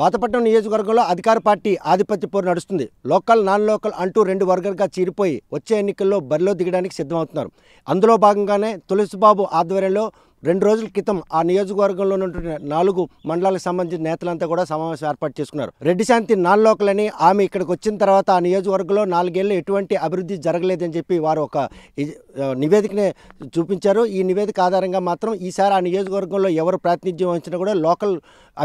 పాతపట్నం నియోజకవర్గంలో అధికార పార్టీ ఆధిపత్య పోరు నడుస్తుంది లోకల్ నాన్ లోకల్ అంటూ రెండు వర్గాలుగా చీరిపోయి వచ్చే ఎన్నికల్లో బరిలో దిగడానికి సిద్ధమవుతున్నారు అందులో భాగంగానే తులసిబాబు ఆధ్వర్యంలో రెండు రోజుల క్రితం ఆ నియోజకవర్గంలో ఉన్నటువంటి నాలుగు మండలాలకు సంబంధించిన నేతలంతా కూడా సమావేశం ఏర్పాటు చేసుకున్నారు రెడ్డి శాంతి నాలులోకలని ఆమె ఇక్కడికి వచ్చిన తర్వాత ఆ నియోజకవర్గంలో నాలుగేళ్ళు ఎటువంటి అభివృద్ధి జరగలేదని చెప్పి వారు ఒక నివేదికనే చూపించారు ఈ నివేదిక ఆధారంగా మాత్రం ఈసారి ఆ నియోజకవర్గంలో ఎవరు ప్రాతినిధ్యం వహించినా కూడా లోకల్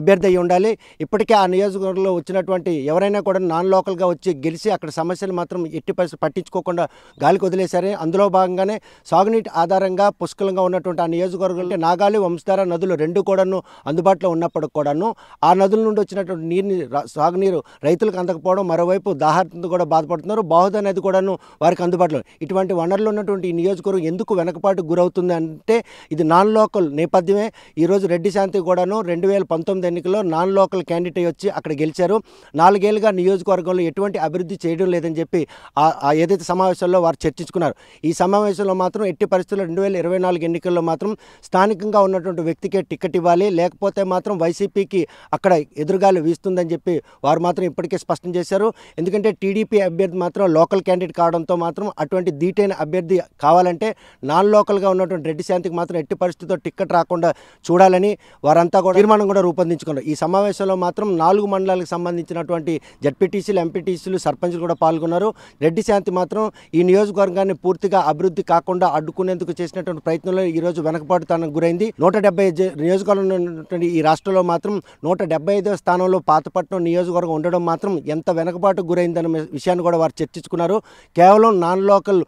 అభ్యర్థి అయి ఉండాలి ఇప్పటికే ఆ నియోజకవర్గంలో వచ్చినటువంటి ఎవరైనా కూడా నాన్ లోకల్గా వచ్చి గెలిచి అక్కడ సమస్యలు మాత్రం ఎట్టి పరిస్థితి పట్టించుకోకుండా గాలికి వదిలేశారని అందులో భాగంగానే సాగునీటి ఆధారంగా పుష్కలంగా ఉన్నటువంటి ఆ నియోజకవర్గం అంటే నాగాలి వంశధార నదులు రెండు కూడాను అందుబాటులో ఉన్నప్పటికి కూడాను ఆ నదుల నుండి వచ్చినటువంటి నీరుని సాగునీరు రైతులకు అందకపోవడం మరోవైపు దాహార్తంతో కూడా బాధపడుతున్నారు బాహుద నది కూడాను వారికి అందుబాటులో ఇటువంటి వనరులు ఉన్నటువంటి ఈ నియోజకవర్గం ఎందుకు వెనకపాటు గురవుతుంది అంటే ఇది నాన్ లోకల్ నేపథ్యమే ఈరోజు రెడ్డి శాంతి కూడాను రెండు వేల పంతొమ్మిది ఎన్నికల్లో నాన్ లోకల్ క్యాండిడేట్ వచ్చి అక్కడ గెలిచారు నాలుగేళ్లుగా నియోజకవర్గంలో ఎటువంటి అభివృద్ధి చేయడం లేదని చెప్పి ఆ ఏదైతే సమావేశంలో వారు చర్చించుకున్నారు ఈ సమావేశంలో మాత్రం ఎట్టి పరిస్థితుల్లో రెండు వేల ఇరవై నాలుగు ఎన్నికల్లో మాత్రం స్థానికంగా ఉన్నటువంటి వ్యక్తికే టికెట్ ఇవ్వాలి లేకపోతే మాత్రం వైసీపీకి అక్కడ ఎదురుగాలు వీస్తుందని చెప్పి వారు మాత్రం ఇప్పటికే స్పష్టం చేశారు ఎందుకంటే టీడీపీ అభ్యర్థి మాత్రం లోకల్ క్యాండిడేట్ కావడంతో మాత్రం అటువంటి దీటైన అభ్యర్థి కావాలంటే నాన్ లోకల్గా ఉన్నటువంటి రెడ్డి శాంతికి మాత్రం ఎట్టి పరిస్థితితో టికెట్ రాకుండా చూడాలని వారంతా కూడా తీర్మానం కూడా రూపొందించుకున్నారు ఈ సమావేశంలో మాత్రం నాలుగు మండలాలకు సంబంధించినటువంటి జడ్పీటీసీలు ఎంపీటీసీలు సర్పంచ్లు కూడా పాల్గొన్నారు రెడ్డి శాంతి మాత్రం ఈ నియోజకవర్గాన్ని పూర్తిగా అభివృద్ధి కాకుండా అడ్డుకునేందుకు చేసినటువంటి ప్రయత్నంలో ఈరోజు వెనకబాటుతాను అవమానానికి గురైంది నూట డెబ్బై నియోజకవర్గం ఈ రాష్ట్రంలో మాత్రం నూట డెబ్బై ఐదో స్థానంలో పాతపట్నం నియోజకవర్గం ఉండడం మాత్రం ఎంత వెనకబాటుకు గురైందన్న విషయాన్ని కూడా వారు చర్చించుకున్నారు కేవలం నాన్ లోకల్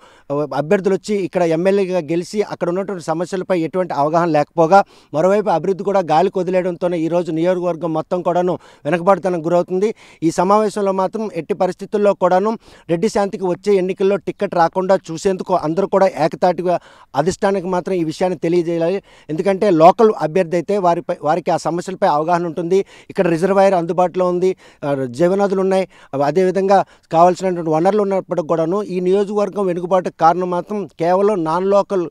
అభ్యర్థులు వచ్చి ఇక్కడ ఎమ్మెల్యేగా గెలిచి అక్కడ ఉన్నటువంటి సమస్యలపై ఎటువంటి అవగాహన లేకపోగా మరోవైపు అభివృద్ధి కూడా గాలి కొదిలేయడంతోనే ఈరోజు నియోజకవర్గం మొత్తం కూడాను తనకు గురవుతుంది ఈ సమావేశంలో మాత్రం ఎట్టి పరిస్థితుల్లో కూడాను రెడ్డి శాంతికి వచ్చే ఎన్నికల్లో టిక్కెట్ రాకుండా చూసేందుకు అందరూ కూడా ఏకతాటిగా అధిష్టానికి మాత్రం ఈ విషయాన్ని తెలియజేయాలి ఎందుకంటే లోకల్ అభ్యర్థి అయితే వారిపై వారికి ఆ సమస్యలపై అవగాహన ఉంటుంది ఇక్కడ రిజర్వాయర్ అందుబాటులో ఉంది జీవనదులు ఉన్నాయి అదేవిధంగా కావాల్సినటువంటి వనరులు ఉన్నప్పటికి కూడాను ఈ నియోజకవర్గం వెనుకబాటు కారణం మాత్రం కేవలం నాన్ లోకల్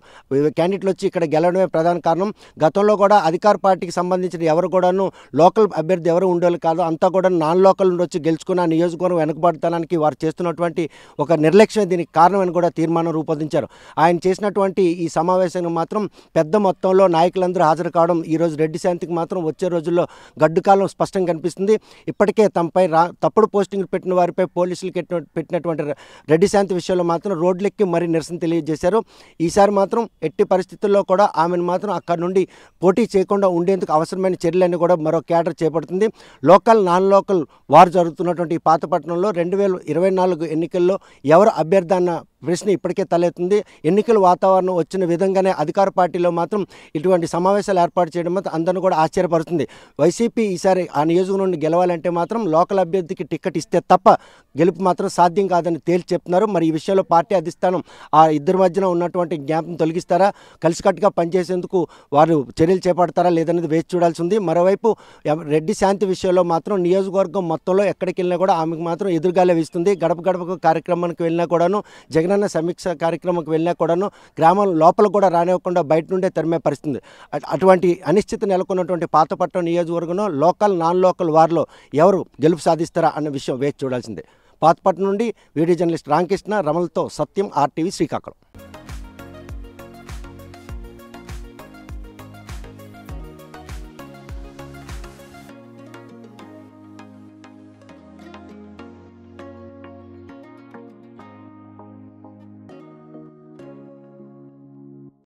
క్యాండిడేట్లు వచ్చి ఇక్కడ గెలవడమే ప్రధాన కారణం గతంలో కూడా అధికార పార్టీకి సంబంధించిన ఎవరు కూడాను లోకల్ అభ్యర్థి ఎవరు ఉండేవాళ్ళు కాదు అంతా కూడా నాన్ లోకల్ నుండి వచ్చి గెలుచుకున్న నియోజకవర్గం వెనుకబడతానికి వారు చేస్తున్నటువంటి ఒక నిర్లక్ష్యం దీనికి కారణమని కూడా తీర్మానం రూపొందించారు ఆయన చేసినటువంటి ఈ సమావేశం మాత్రం పెద్ద మొత్తం మొత్తంలో నాయకులందరూ హాజరు కావడం ఈరోజు రెడ్డి శాంతికి మాత్రం వచ్చే రోజుల్లో గడ్డుకాలం స్పష్టంగా కనిపిస్తుంది ఇప్పటికే తమపై రా తప్పుడు పోస్టింగ్లు పెట్టిన వారిపై పోలీసులు పెట్టినటువంటి రెడ్డి శాంతి విషయంలో మాత్రం రోడ్లెక్కి మరీ నిరసన తెలియజేశారు ఈసారి మాత్రం ఎట్టి పరిస్థితుల్లో కూడా ఆమెను మాత్రం అక్కడి నుండి పోటీ చేయకుండా ఉండేందుకు అవసరమైన చర్యలన్నీ కూడా మరో క్యాటర్ చేపడుతుంది లోకల్ నాన్ లోకల్ వారు జరుగుతున్నటువంటి పాతపట్నంలో రెండు వేల ఇరవై నాలుగు ఎన్నికల్లో ఎవరు అభ్యర్థాన ప్రశ్న ఇప్పటికే తలెత్తుంది ఎన్నికల వాతావరణం వచ్చిన విధంగానే అధికార పార్టీలో మాత్రం ఇటువంటి సమావేశాలు ఏర్పాటు చేయడం మాత్రం అందరిని కూడా ఆశ్చర్యపరుస్తుంది వైసీపీ ఈసారి ఆ నియోజకం నుండి గెలవాలంటే మాత్రం లోకల్ అభ్యర్థికి టికెట్ ఇస్తే తప్ప గెలుపు మాత్రం సాధ్యం కాదని తేల్చి చెప్తున్నారు మరి ఈ విషయంలో పార్టీ అధిష్టానం ఆ ఇద్దరి మధ్యన ఉన్నటువంటి జ్ఞాపం తొలగిస్తారా కలిసికట్టుగా పనిచేసేందుకు వారు చర్యలు చేపడతారా లేదనేది వేచి చూడాల్సి ఉంది మరోవైపు రెడ్డి శాంతి విషయంలో మాత్రం నియోజకవర్గం మొత్తంలో ఎక్కడికి వెళ్ళినా కూడా ఆమెకు మాత్రం ఎదురుగాలే వేస్తుంది గడప గడప కార్యక్రమానికి వెళ్ళినా కూడాను జగన్ ఎప్పుడైనా సమీక్ష కార్యక్రమంకి వెళ్ళినా కూడాను గ్రామం లోపల కూడా రానివ్వకుండా బయట నుండే తరిమే పరిస్థితుంది అటువంటి అనిశ్చిత నెలకొన్నటువంటి పాతపట్నం నియోజకవర్గంలో లోకల్ నాన్ లోకల్ వారిలో ఎవరు గెలుపు సాధిస్తారా అన్న విషయం వేచి చూడాల్సిందే పాతపట్నం నుండి వీడియో జర్నలిస్ట్ రామకృష్ణ రమలతో సత్యం ఆర్టీవీ శ్రీకాకుళం